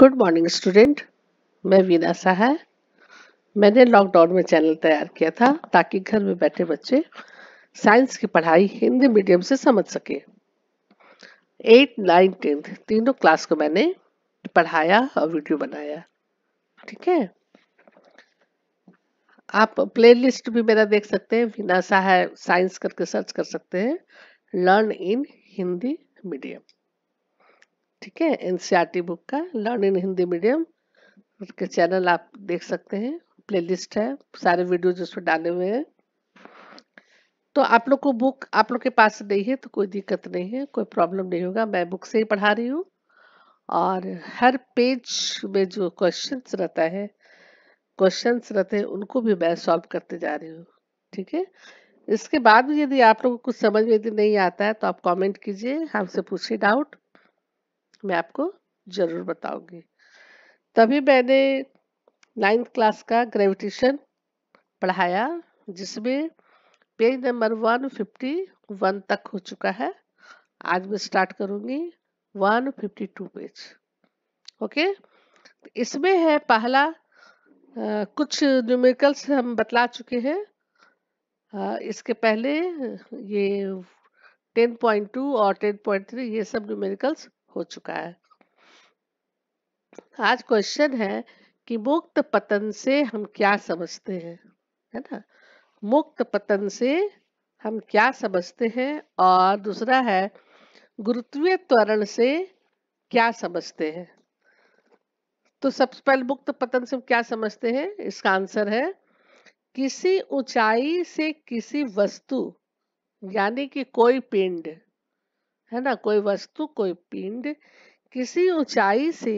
Good morning student मैं वीना साहा मैंने lockdown में चैनल तैयार किया था ताकि घर में बैठे बच्चे साइंस की पढ़ाई हिंदी मीडियम से समझ सके एट नाइन टेंथ तीनों क्लास को मैंने पढ़ाया और वीडियो बनाया ठीक है आप प्लेलिस्ट भी मेरा देख सकते हैं वीना है साइंस करके सर्च कर सकते हैं लर्न इन हिंदी मीडियम ठीक है एनसीईआरटी बुक e का लर्न इन हिंदी मीडियम के चैनल आप देख सकते हैं प्लेलिस्ट है सारे वीडियोज उसमें डाले हुए हैं तो आप लोग को बुक आप लोग के पास नहीं है तो कोई दिक्कत नहीं है कोई प्रॉब्लम नहीं होगा मैं बुक से ही पढ़ा रही हूँ और हर पेज में जो क्वेश्चंस रहता है क्वेश्चंस रहते हैं उनको भी मैं सॉल्व करते जा रही हूँ ठीक है इसके बाद भी यदि आप लोगों को कुछ समझ में यदि नहीं आता है तो आप कमेंट कीजिए हमसे पूछिए डाउट मैं आपको ज़रूर बताऊंगी तभी मैंने नाइन्थ क्लास का ग्रेविटेशन पढ़ाया जिसमें page number one fifty one तक हो चुका है आज मैं स्टार्ट करूंगी one fifty two page okay इसमें है पहला आ, कुछ न्यूमेरिकल्स हम बतला चुके हैं इसके पहले ये टेन पॉइंट टू और टेन पॉइंट थ्री ये सब न्यूमेरिकल्स हो चुका है आज क्वेश्चन है कि मुक्त पतन से हम क्या समझते हैं है ना मुक्त पतन से हम क्या समझते हैं और दूसरा है गुरुत्वीय त्वरण से क्या समझते हैं तो सबसे पहले मुक्त पतन से हम क्या समझते हैं इसका आंसर है किसी ऊंचाई से किसी वस्तु यानी कि कोई पिंड है ना कोई वस्तु कोई पिंड किसी ऊंचाई से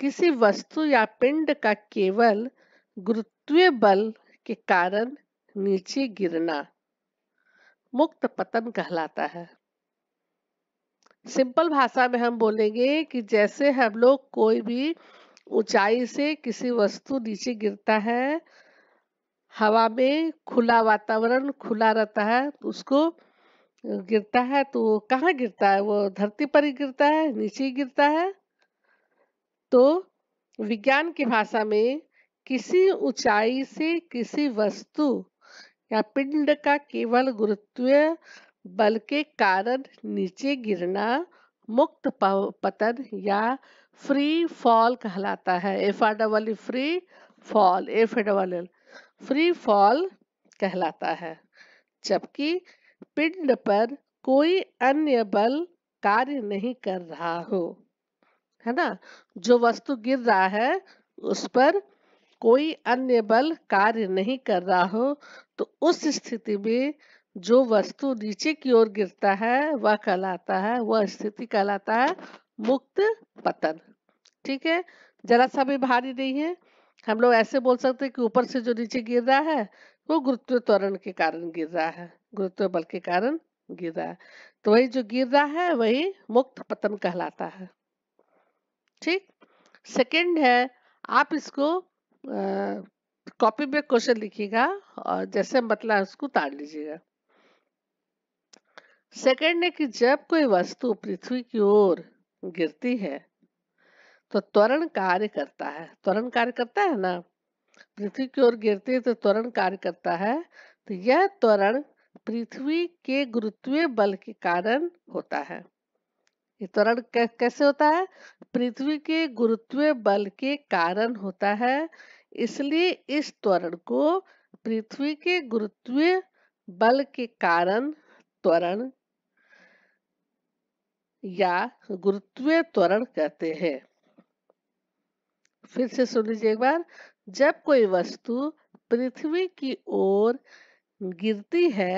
किसी वस्तु या पिंड का केवल गुरुत्वीय बल के कारण नीचे गिरना मुक्त पतन कहलाता है सिंपल भाषा में हम बोलेंगे कि जैसे हम लोग कोई भी ऊंचाई से किसी वस्तु नीचे गिरता है हवा में खुला वातावरण खुला रहता है तो उसको गिरता है तो कहाँ गिरता है वो धरती पर ही गिरता है नीचे ही गिरता है तो विज्ञान की हाँ। भाषा में किसी ऊंचाई से किसी वस्तु या पिंड का केवल गुरुत्वीय बल के कारण नीचे गिरना मुक्त पतन या फ्री फॉल कहलाता है F R double free fall F double free fall कहलाता है जबकि पिंड पर कोई अन्य बल कार्य नहीं कर रहा हो है ना जो वस्तु गिर रहा है उस पर कोई अन्य बल कार्य नहीं कर रहा हो तो उस स्थिति में जो वस्तु नीचे की ओर गिरता है वह कहलाता है वह स्थिति कहलाता है मुक्त पतन ठीक है जरा सा भी भारी नहीं है हम लोग ऐसे बोल सकते हैं कि ऊपर से जो नीचे गिर रहा है वो गुरुत्व त्वरण के कारण गिर रहा है गुरुत्व बल के कारण गिर रहा है तो वही जो गिर रहा है वही मुक्त पतन कहलाता है ठीक सेकंड है आप इसको कॉपी में क्वेश्चन लिखिएगा और जैसे मतलब उसको उतार लीजिएगा सेकंड है कि जब कोई वस्तु पृथ्वी की ओर गिरती है तो त्वरण कार्य करता है त्वरण कार्य करता है ना पृथ्वी की ओर गिरती है तो त्वरण कार्य करता है तो यह त्वरण पृथ्वी के गुरुत्वीय बल के कारण होता है ये त्वरण कैसे होता है पृथ्वी के गुरुत्वीय बल के कारण होता है इसलिए इस त्वरण को पृथ्वी के गुरुत्वीय बल के कारण त्वरण या गुरुत्वीय त्वरण कहते हैं फिर से सुन लीजिए एक बार जब कोई वस्तु पृथ्वी की ओर गिरती है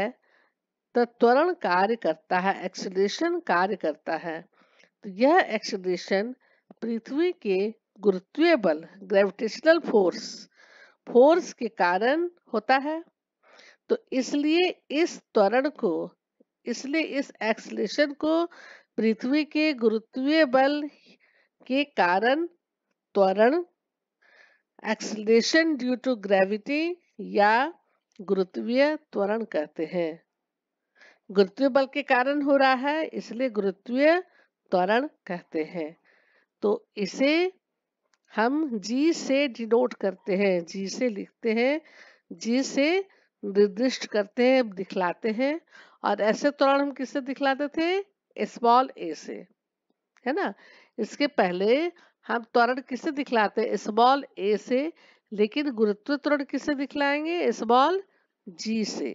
तो त्वरण कार्य करता है एक्सलेशन कार्य करता है तो यह एक्सलेशन पृथ्वी के गुरुत्वीय बल ग्रेविटेशनल फोर्स फोर्स के कारण होता है तो इसलिए इस त्वरण को इसलिए इस एक्सलेशन को पृथ्वी के गुरुत्वीय बल के कारण त्वरण एक्सलेशन ड्यू टू ग्रेविटी या गुरुत्वीय त्वरण कहते हैं गुरुत्वीय बल के कारण हो रहा है इसलिए गुरुत्वीय त्वरण कहते हैं तो इसे हम जी से डिनोट करते हैं जी से लिखते हैं जी से निर्दिष्ट करते हैं दिखलाते हैं और ऐसे त्वरण हम किससे दिखलाते थे स्मॉल ए से है ना इसके पहले हम त्वरण किससे दिखलाते स्मॉल ए से लेकिन गुरुत्व त्वरण किसे दिखलाएंगे स्मॉल जी से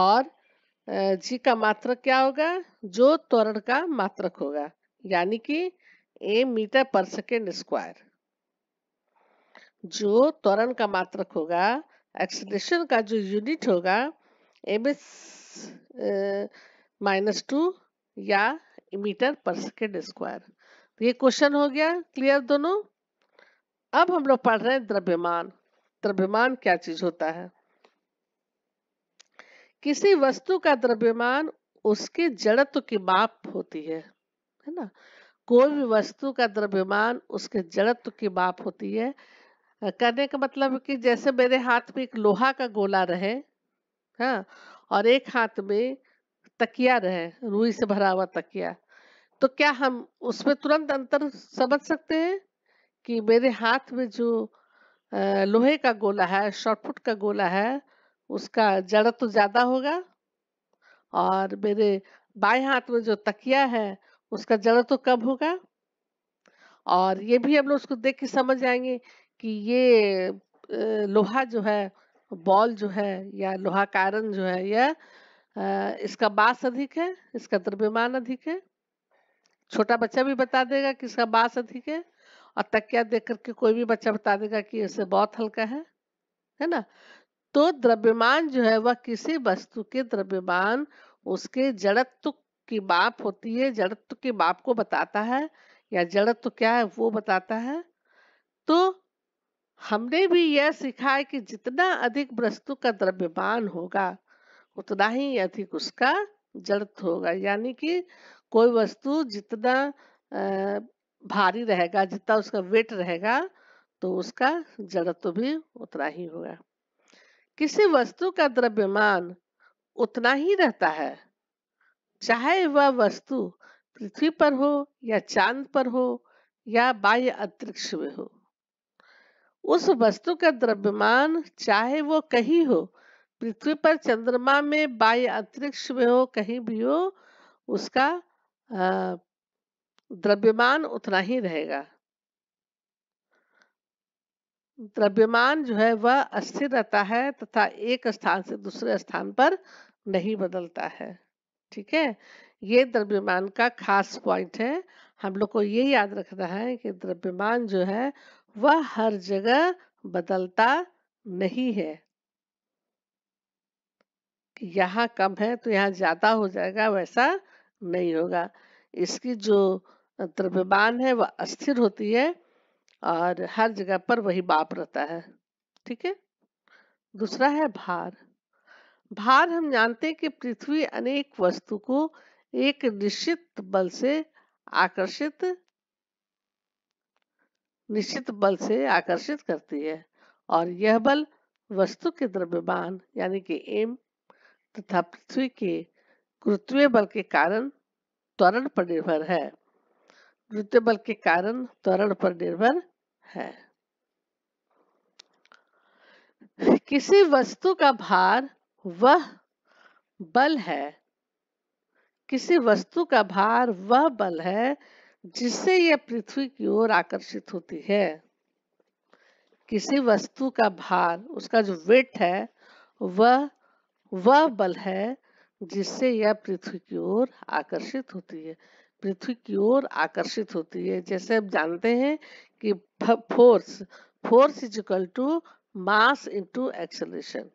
और जी का मात्रक क्या होगा जो त्वरण का मात्रक होगा यानी कि ए मीटर पर सेकेंड स्क्वायर जो त्वरण का मात्रक होगा एक्सलेशन का जो यूनिट होगा एम एस माइनस टू या मीटर पर सेकेंड स्क्वायर तो ये क्वेश्चन हो गया क्लियर दोनों अब हम लोग पढ़ रहे हैं द्रव्यमान द्रव्यमान क्या चीज होता है किसी वस्तु का द्रव्यमान उसके जड़त्व की माप होती है है ना कोई भी वस्तु का द्रव्यमान उसके जड़त्व की माप होती है करने का मतलब कि जैसे मेरे हाथ में एक लोहा का गोला रहे हाँ और एक हाथ में तकिया रहे रुई से भरा हुआ तकिया तो क्या हम उसमें तुरंत अंतर समझ सकते हैं कि मेरे हाथ में जो लोहे का गोला है शॉर्टफुट का गोला है उसका जड़ा तो ज़्यादा होगा और मेरे बाएं हाथ में जो तकिया है उसका जड़ा तो कम होगा और ये भी हम लोग उसको देख के समझ जाएंगे कि ये लोहा जो है बॉल जो है या लोहा कारण जो है यह इसका बास अधिक है इसका द्रव्यमान अधिक है छोटा बच्चा भी बता देगा कि इसका बास अधिक है और तकिया देख करके कोई भी बच्चा बता देगा कि इसे बहुत हल्का है है ना तो द्रव्यमान जो है वह किसी वस्तु के द्रव्यमान उसके जड़त्व की बाप होती है जड़त्व के बाप को बताता है या जड़त्व क्या है वो बताता है तो हमने भी यह सीखा है कि जितना अधिक वस्तु का द्रव्यमान होगा उतना ही अधिक उसका जड़त्व होगा यानी कि कोई वस्तु जितना भारी रहेगा जितना उसका वेट रहेगा तो उसका जड़त्व तो भी उतना ही होगा किसी वस्तु का द्रव्यमान उतना ही रहता है चाहे वह वस्तु पृथ्वी पर हो या चांद पर हो या बाह्य अंतरिक्ष में हो उस वस्तु का द्रव्यमान चाहे वो कहीं हो पृथ्वी पर चंद्रमा में बाह्य अंतरिक्ष में हो कहीं भी हो उसका द्रव्यमान उतना ही रहेगा द्रव्यमान जो है वह अस्थिर रहता है तथा एक स्थान से दूसरे स्थान पर नहीं बदलता है ठीक है ये द्रव्यमान का खास पॉइंट है हम लोग को ये याद रखना है कि द्रव्यमान जो है वह हर जगह बदलता नहीं है यहाँ कम है तो यहाँ ज्यादा हो जाएगा वैसा नहीं होगा इसकी जो द्रव्यमान है वह अस्थिर होती है और हर जगह पर वही बाप रहता है ठीक है दूसरा है भार भार हम जानते हैं कि पृथ्वी अनेक वस्तु को एक निश्चित बल से आकर्षित निश्चित बल से आकर्षित करती है और यह बल वस्तु के द्रव्यमान यानी कि एम तथा पृथ्वी के गुरुत्वीय बल के कारण त्वरण पर निर्भर है द्वितीय बल के कारण त्वरण पर निर्भर है किसी वस्तु का भार वह बल है किसी वस्तु का भार वह बल है जिससे यह पृथ्वी की ओर आकर्षित होती है किसी वस्तु का भार उसका जो वेट है वह वह बल है जिससे यह पृथ्वी की ओर आकर्षित होती है पृथ्वी की ओर आकर्षित होती है जैसे आप जानते हैं कि force force is equal to mass into acceleration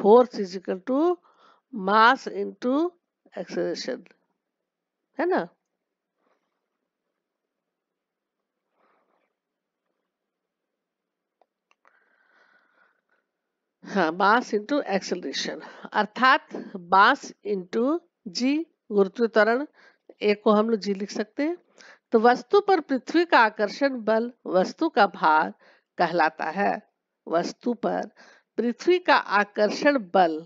force is equal to mass into acceleration है ना हाँ मास इंटू एक्सलेशन अर्थात मास इंटू जी गुरुत्व त्वरण एक को हम लोग जी लिख सकते हैं तो वस्तु पर पृथ्वी का आकर्षण बल वस्तु का भार कहलाता है वस्तु पर पृथ्वी का आकर्षण बल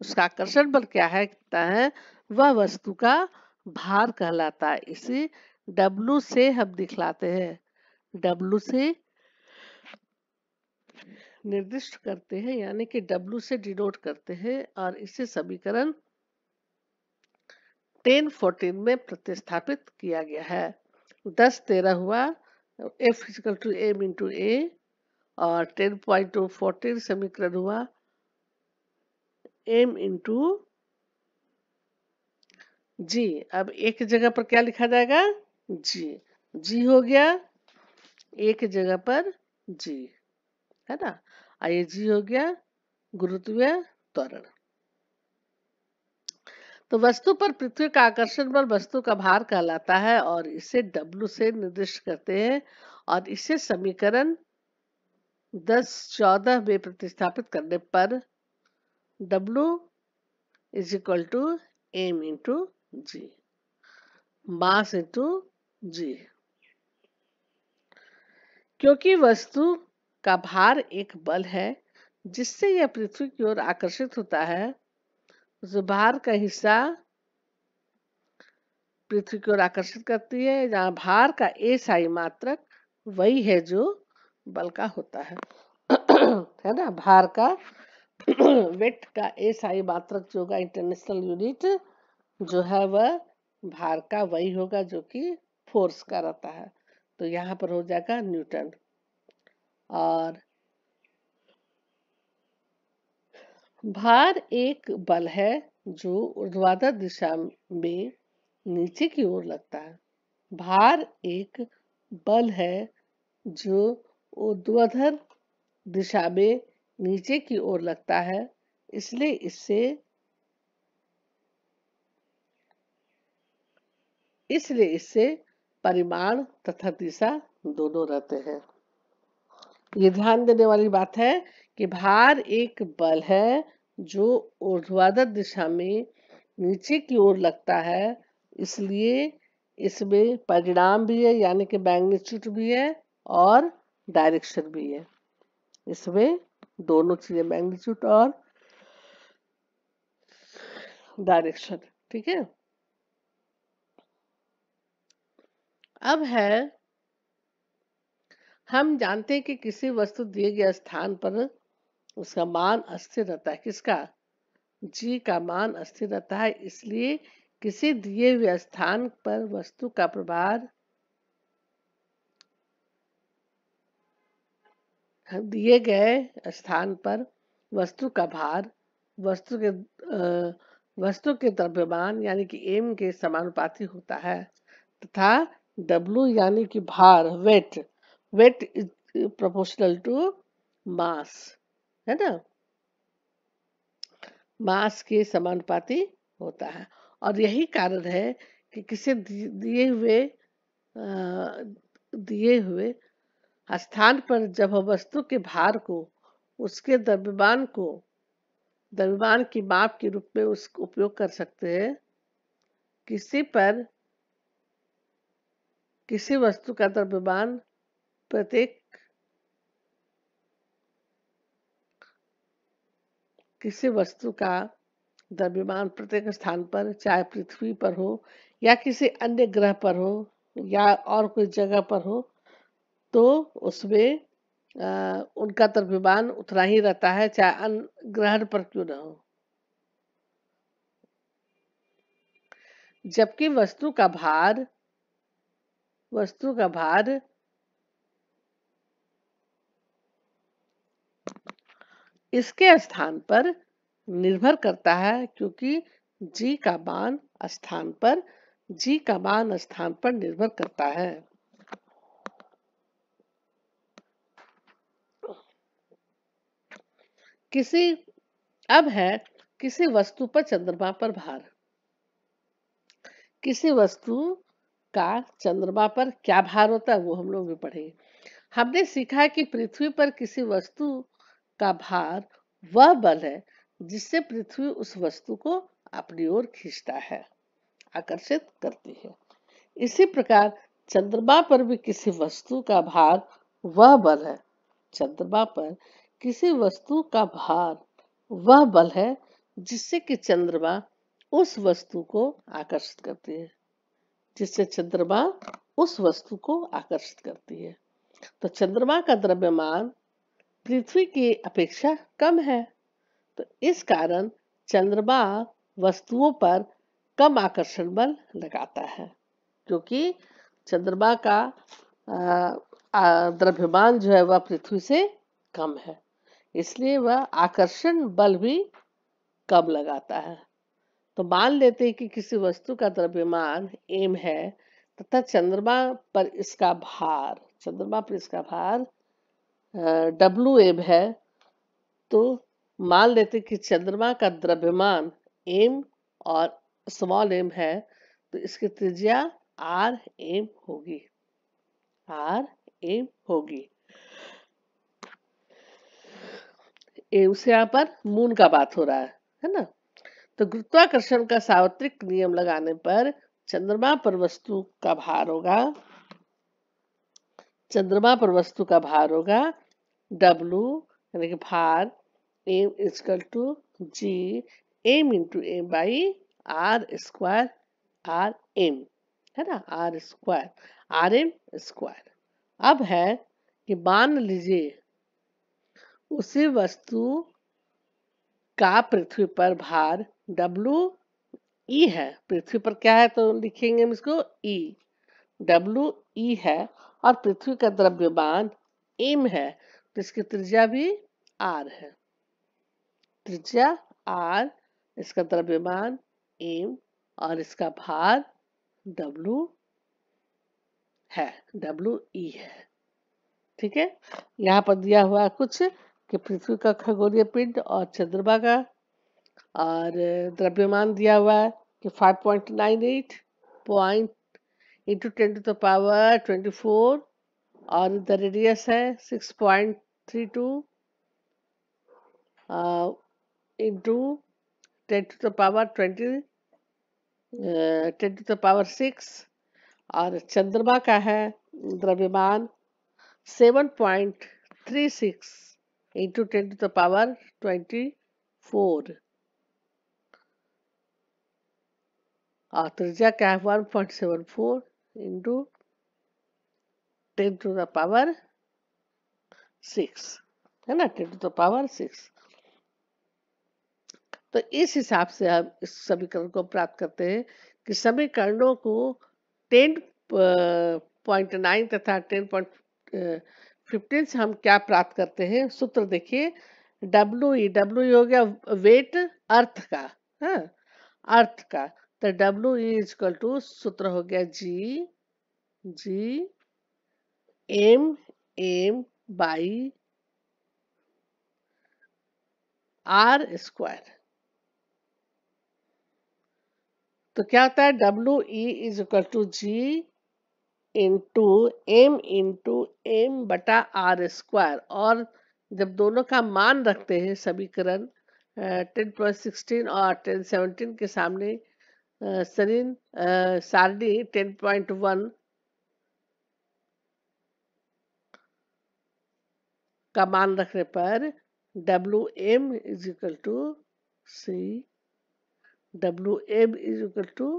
उसका आकर्षण बल क्या है कहता है वह वस्तु का भार कहलाता है इसी डब्लू से हम दिखलाते हैं डब्लू से निर्दिष्ट करते हैं यानी कि डब्लू से डिनोट करते हैं और इसे समीकरण 1014 में प्रतिस्थापित किया गया है 10 तेरह हुआ F physical to M into A और टेन पॉइंट टू फोर्टीन समीकरण हुआ एम इंटू जी अब एक जगह पर क्या लिखा जाएगा जी जी हो गया एक जगह पर जी है ना आइए जी हो गया गुरुत्वीय त्वरण तो वस्तु पर पृथ्वी का आकर्षण बल वस्तु का भार कहलाता है और इसे W से निर्दिष्ट करते हैं और इसे समीकरण 10 चौदह में प्रतिस्थापित करने पर W is equal to M into G mass into G क्योंकि वस्तु का भार एक बल है जिससे यह पृथ्वी की ओर आकर्षित होता है भार का हिस्सा पृथ्वी की ओर आकर्षित करती है जहाँ भार का एसआई मात्रक वही है जो बल का होता है है ना भार का वेट का एसआई मात्रक जो होगा इंटरनेशनल यूनिट जो है वह भार का वही होगा जो कि फोर्स का रहता है तो यहाँ पर हो जाएगा न्यूटन और भार एक बल है जो ऊर्ध्वाधर दिशा में नीचे की ओर लगता है भार एक बल है जो ऊर्ध्वाधर दिशा में नीचे की ओर लगता है इसलिए इससे इसलिए इससे परिमाण तथा दिशा दोनों रहते हैं ये ध्यान देने वाली बात है कि भार एक बल है जो ऊर्ध्वाधर दिशा में नीचे की ओर लगता है इसलिए इसमें परिणाम भी है यानी कि मैग्नीट्यूड भी है और डायरेक्शन भी है इसमें दोनों चीजें मैग्नीट्यूड और डायरेक्शन ठीक है अब है हम जानते हैं कि किसी वस्तु दिए गए स्थान पर उसका मान अस्थिर रहता है किसका जी का मान अस्थिर रहता है इसलिए किसी दिए हुए स्थान पर वस्तु का प्रभार दिए गए स्थान पर वस्तु का भार वस्तु के वस्तु के द्रव्यमान यानी कि एम के समानुपाती होता है तथा डब्लू यानी कि भार weight weight is proportional to mass है ना मास के समानुपाती होता है और यही कारण है कि किसी दिए हुए दिए हुए स्थान पर जब वस्तु के भार को उसके द्रव्यमान को द्रव्यमान की माप के रूप में उस उपयोग कर सकते हैं किसी पर किसी वस्तु का द्रव्यमान प्रत्येक किसी वस्तु का द्रव्यमान प्रत्येक स्थान पर चाहे पृथ्वी पर हो या किसी अन्य ग्रह पर हो या और कोई जगह पर हो तो उसमें उनका द्रव्यमान उतना ही रहता है चाहे अन्य ग्रहण पर क्यों ना हो जबकि वस्तु का भार वस्तु का भार इसके स्थान पर निर्भर करता है क्योंकि जी का मान स्थान पर जी का मान स्थान पर निर्भर करता है किसी अब है किसी वस्तु पर चंद्रमा पर भार किसी वस्तु का चंद्रमा पर क्या भार होता है वो हम लोग भी पढ़ेंगे हमने सीखा है कि पृथ्वी पर किसी वस्तु का भार वह बल है जिससे पृथ्वी उस वस्तु को अपनी ओर खींचता है आकर्षित करती है इसी प्रकार चंद्रमा पर भी किसी वस्तु का भार वह बल है चंद्रमा पर किसी वस्तु का भार वह बल है जिससे कि चंद्रमा उस वस्तु को आकर्षित करती है जिससे चंद्रमा उस वस्तु को आकर्षित करती है तो चंद्रमा का द्रव्यमान पृथ्वी की अपेक्षा कम है तो इस कारण चंद्रमा वस्तुओं पर कम आकर्षण बल लगाता है क्योंकि चंद्रमा का द्रव्यमान जो है वह पृथ्वी से कम है इसलिए वह आकर्षण बल भी कम लगाता है तो मान लेते हैं कि किसी वस्तु का द्रव्यमान एम है तथा चंद्रमा पर इसका भार चंद्रमा पर इसका भार डब्लू एम है तो मान लेते कि चंद्रमा का द्रव्यमान एम और स्मॉल एम है तो इसकी त्रिज्या आर एम होगी आर एम होगी एम से यहाँ पर मून का बात हो रहा है है ना तो गुरुत्वाकर्षण का सार्वत्रिक नियम लगाने पर चंद्रमा पर वस्तु का भार होगा चंद्रमा पर वस्तु का भार होगा W यानी कि भार M is equal to G M into M by R square R M है ना R square R M square अब है कि मान लीजिए उसी वस्तु का पृथ्वी पर भार W E है पृथ्वी पर क्या है तो लिखेंगे हम इसको E W E है और पृथ्वी का द्रव्यमान M है जिसकी त्रिज्या भी आर है त्रिज्या आर इसका द्रव्यमान एम और इसका भार डब्लू है डब्लू ई e है ठीक है यहाँ पर दिया हुआ कुछ कि पृथ्वी का खगोलीय पिंड और चंद्रमा का और द्रव्यमान दिया हुआ है कि 5.98 point nine eight point into ten to the power 24 और द रेडियस है 6.2 three two into ten to the power twenty ten to the power six और चंद्रमा का है द्रव्यमान seven point three six into ten to the power twenty four और त्रिज्या क्या है one point seven four into ten to the power six है ना ten to the power six तो इस हिसाब से हम इस समीकरण को प्राप्त करते हैं कि समीकरणों को टेन पॉइंट नाइन तथा टेन पॉइंट फिफ्टीन से हम क्या प्राप्त करते हैं सूत्र देखिए डब्ल्यू ई डब्ल्यू हो गया वेट अर्थ का है हाँ? अर्थ का तो डब्ल्यू ई इक्वल टू सूत्र हो गया G G M M by R square तो क्या होता है W E is equal to G into M into M बटा आर स्क्वायर और जब दोनों का मान रखते हैं समीकरण टेन प्लस सिक्सटीन और टेन सेवनटीन के सामने सरिन सारणी टेन पॉइंट वन का मान रखने पर W M is equal to C W M is equal to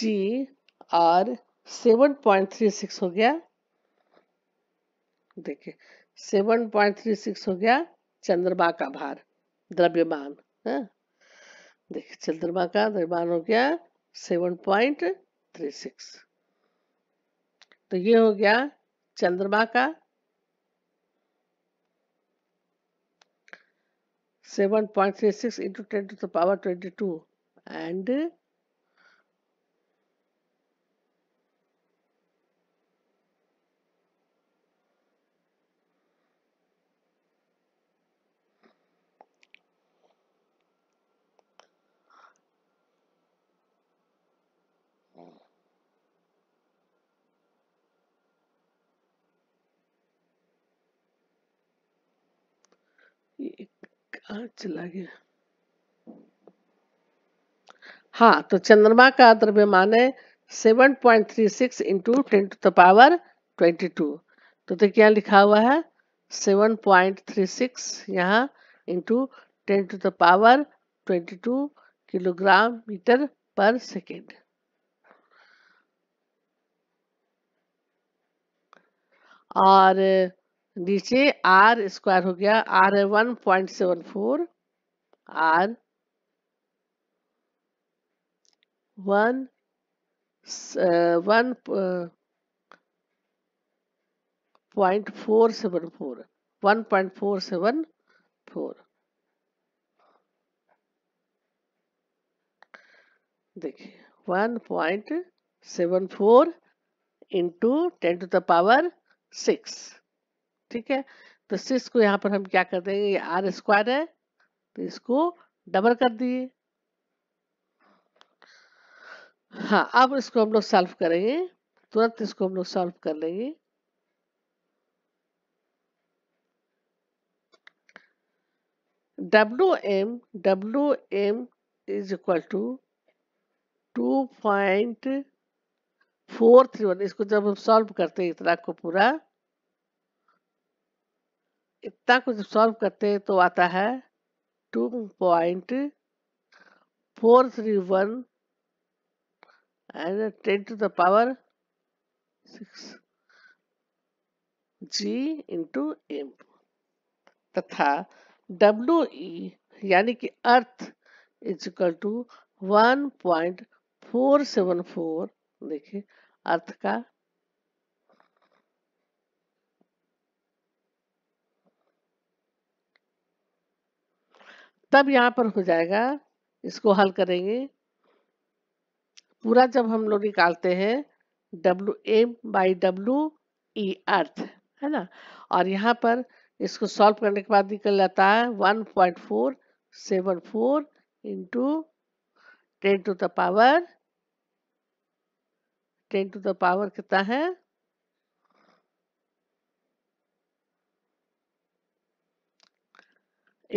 G और सेवन पॉइंट थ्री सिक्स हो गया देखिए सेवन पॉइंट थ्री सिक्स हो गया चंद्रमा का भार द्रव्यमान है हाँ। देखिए चंद्रमा का द्रव्यमान हो गया सेवन पॉइंट थ्री सिक्स तो ये हो गया चंद्रमा का seven point three six into ten to the power twenty two and कहा चला गया हाँ तो चंद्रमा का द्रव्यमान है 7.36 point three six into ten to the power 22 तो देखिए यहाँ लिखा हुआ है 7.36 पॉइंट थ्री सिक्स यहाँ into ten to the power 22 kilogram metre पर सेकेंड और नीचे आर स्क्वायर हो गया आर है one point seven four R one one point four seven four one point four seven four देखिए one point seven four into ten to the power six ठीक है तो सिक्स को यहाँ पर हम क्या कर देंगे ये आर स्क्वायर है तो इसको डबल कर दिए हाँ अब इसको हम लोग सॉल्व करेंगे तुरंत इसको हम लोग सॉल्व कर लेंगे W M W M is equal to two point four three one इसको जब हम सॉल्व करते हैं इतना को पूरा इतना कुछ सॉल्व करते हैं तो आता है two point four three one and ten to the power six G into M तथा डब्ल्यू ई e यानी कि earth is equal to one point four seven four देखिए अर्थ का तब यहाँ पर हो जाएगा इसको हल करेंगे पूरा जब हम लोग निकालते हैं W M by W E earth है ना और यहाँ पर इसको सॉल्व करने के बाद निकल जाता है one point four seven four into ten to the power ten to the power कितना है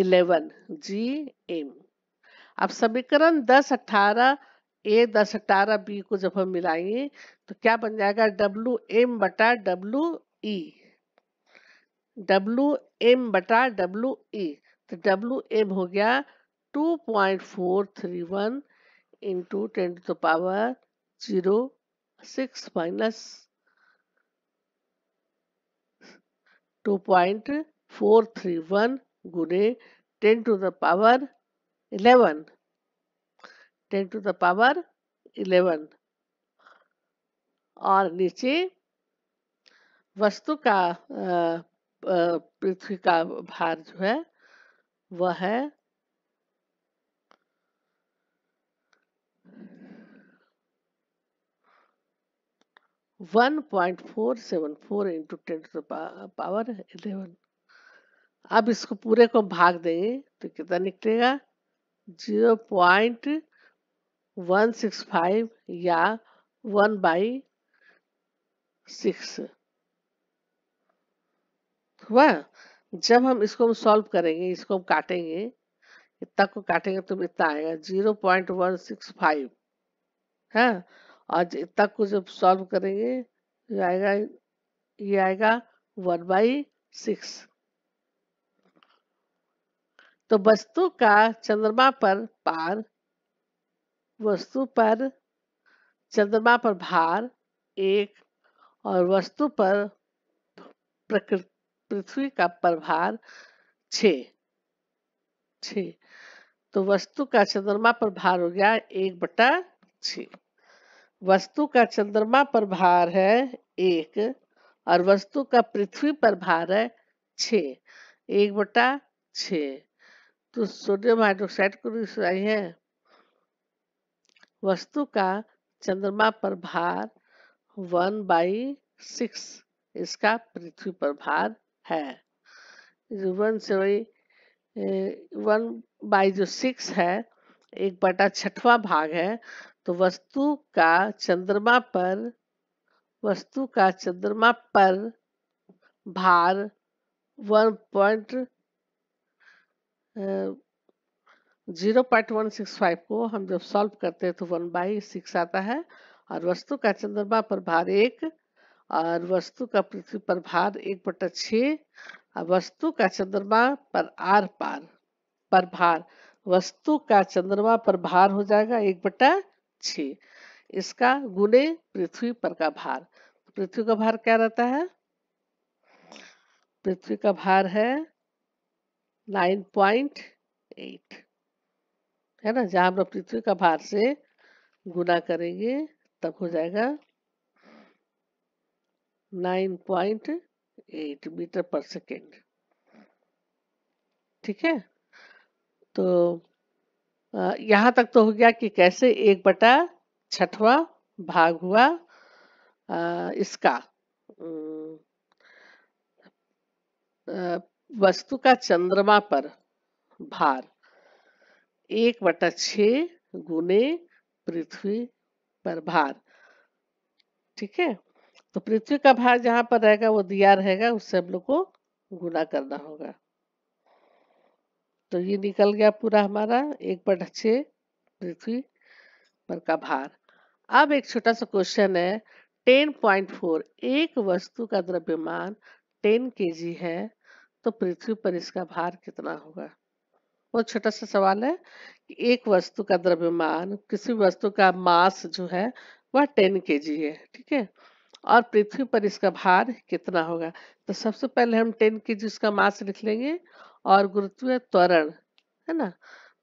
इलेवन जी एम अब समीकरण दस अठारह ए दस अठारह बी को जब हम मिलाएंगे तो क्या बन जाएगा डब्लू एम बटा डब्लू ई डब्लू एम बटा डब्लू ई तो डब्लू एम हो गया 2.431 point four three one into ten to power zero six minus two point four three one गुणे ten to the power eleven ten to the power eleven और नीचे वस्तु का पृथ्वी का भार जो है वह है one point four seven four into ten to the power eleven अब इसको पूरे को भाग देंगे तो कितना निकलेगा zero point one six five या वन बाई सिक्स हुआ जब हम इसको हम सॉल्व करेंगे इसको हम काटेंगे इतना को काटेंगे तो इतना आएगा zero point one six five है हाँ? और इतना को जब सॉल्व करेंगे ये आएगा ये आएगा वन बाई सिक्स तो वस्तु का चंद्रमा पर पार वस्तु पर चंद्रमा पर भार एक और वस्तु पर पृथ्वी का प्रभार छ तो वस्तु का चंद्रमा पर भार हो गया एक बटा छ वस्तु का चंद्रमा पर भार है एक और वस्तु का पृथ्वी पर भार है छ एक बटा छ तो सोडियम हाइड्रोक्साइड को रिसाई है वस्तु का चंद्रमा पर भार वन बाई सिक्स इसका पृथ्वी पर भार है वन से वही वन बाई जो सिक्स है एक बटा छठवा भाग है तो वस्तु का चंद्रमा पर वस्तु का चंद्रमा पर भार one point zero point one six five को हम जब सॉल्व करते हैं तो वन बाई सिक्स आता है और वस्तु का चंद्रमा पर भार एक और वस्तु का पृथ्वी पर भार एक बटा छ वस्तु का चंद्रमा पर आर पार पर भार वस्तु का चंद्रमा पर भार हो जाएगा एक बटा छ इसका गुने पृथ्वी पर का भार पृथ्वी का भार क्या रहता है पृथ्वी का भार है नाइन पॉइंट एट है ना जहां हम पृथ्वी का भार से गुना करेंगे तब हो जाएगा नाइन पॉइंट एट मीटर पर सेकेंड ठीक है तो यहां तक तो हो गया कि कैसे एक बटा छठवा भाग हुआ आ, इसका वस्तु का चंद्रमा पर भार एक बटा छ गुने पृथ्वी पर भार ठीक है तो पृथ्वी का भार जहां पर रहेगा वो दिया रहेगा उससे हम लोग को गुना करना होगा तो ये निकल गया पूरा हमारा एक बटा छ पृथ्वी पर का भार अब एक छोटा सा क्वेश्चन है टेन पॉइंट फोर एक वस्तु का द्रव्यमान टेन के है तो पृथ्वी पर इसका भार कितना होगा वो छोटा सा सवाल है कि एक वस्तु का द्रव्यमान किसी वस्तु का मास जो है वह टेन के है ठीक है और पृथ्वी पर इसका भार कितना होगा तो सबसे पहले हम टेन के जी उसका मास लिख लेंगे और गुरुत्वीय त्वरण है ना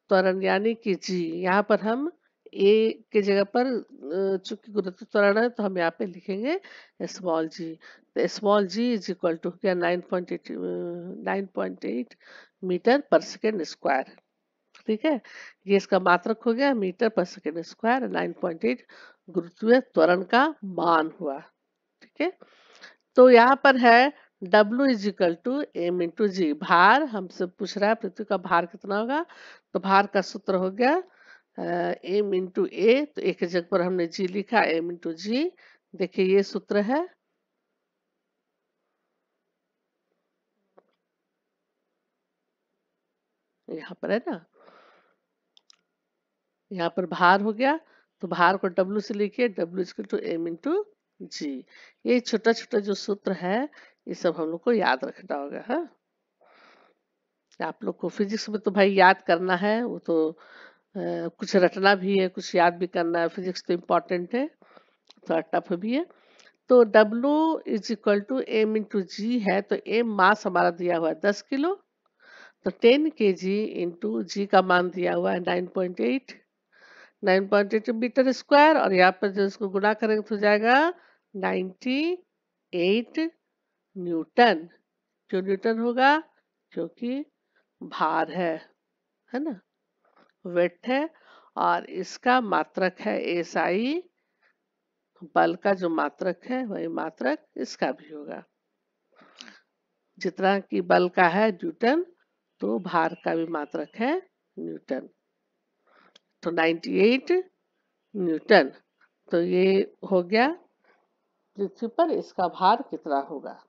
त्वरण यानी कि जी यहाँ पर हम ए के जगह पर चूंकि गुरुत्व त्वरण है तो हम यहाँ पे लिखेंगे स्मॉल जी तो small G is equal to क्या nine point eight nine point eight metre पर सेकेंड स्क्वायर ठीक है ये इसका मात्रक हो गया मीटर पर second square nine point eight गुरुत्वीय त्वरण का मान हुआ ठीक है तो यहाँ पर है W is equal to M into G भार हमसे पूछ रहा है पृथ्वी का भार कितना होगा तो भार का सूत्र हो गया एम इंटू ए तो एक जगह पर हमने जी लिखा एम इंटू जी देखिए ये सूत्र है यहाँ पर है ना यहाँ पर भार हो गया तो भार को W से लिखिए W इसके टू एम इंटू जी ये छोटा छोटा जो सूत्र है ये सब हम लोग को याद रखना होगा है हाँ। आप लोग को फिजिक्स में तो भाई याद करना है वो तो कुछ रटना भी है कुछ याद भी करना है फिजिक्स तो इम्पॉर्टेंट है थोड़ा तो टफ भी है तो W is equal to M into G है तो एम मास हमारा दिया हुआ है दस किलो तो टेन के जी इंटू जी का मान दिया हुआ है nine point eight nine point eight metre square और यहाँ पर जो इसको गुणा करेंगे तो जाएगा नाइन्टी एट न्यूटन जो न्यूटन होगा क्योंकि भार है है ना वेट है और इसका मात्रक है एस आई बल का जो मात्रक है वही मात्रक इसका भी होगा जितना की बल का है न्यूटन तो भार का भी मात्रक है न्यूटन तो 98 न्यूटन तो ये हो गया पृथ्वी पर इसका भार कितना होगा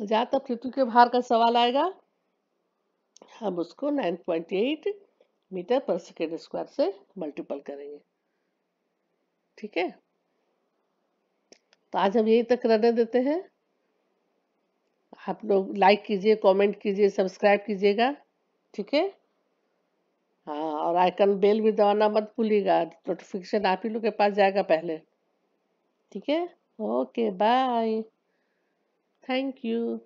जहाँ तक पृथ्वी के भार का सवाल आएगा हम उसको 9.8 मीटर पर सेकेंड स्क्वायर से मल्टीपल करेंगे ठीक है तो आज हम यहीं तक रहने देते हैं आप लोग लाइक कीजिए कमेंट कीजिए सब्सक्राइब कीजिएगा ठीक है हाँ और आइकन बेल भी दबाना मत भूलिएगा नोटिफिकेशन आप ही लोग के पास जाएगा पहले ठीक है ओके बाय Thank you.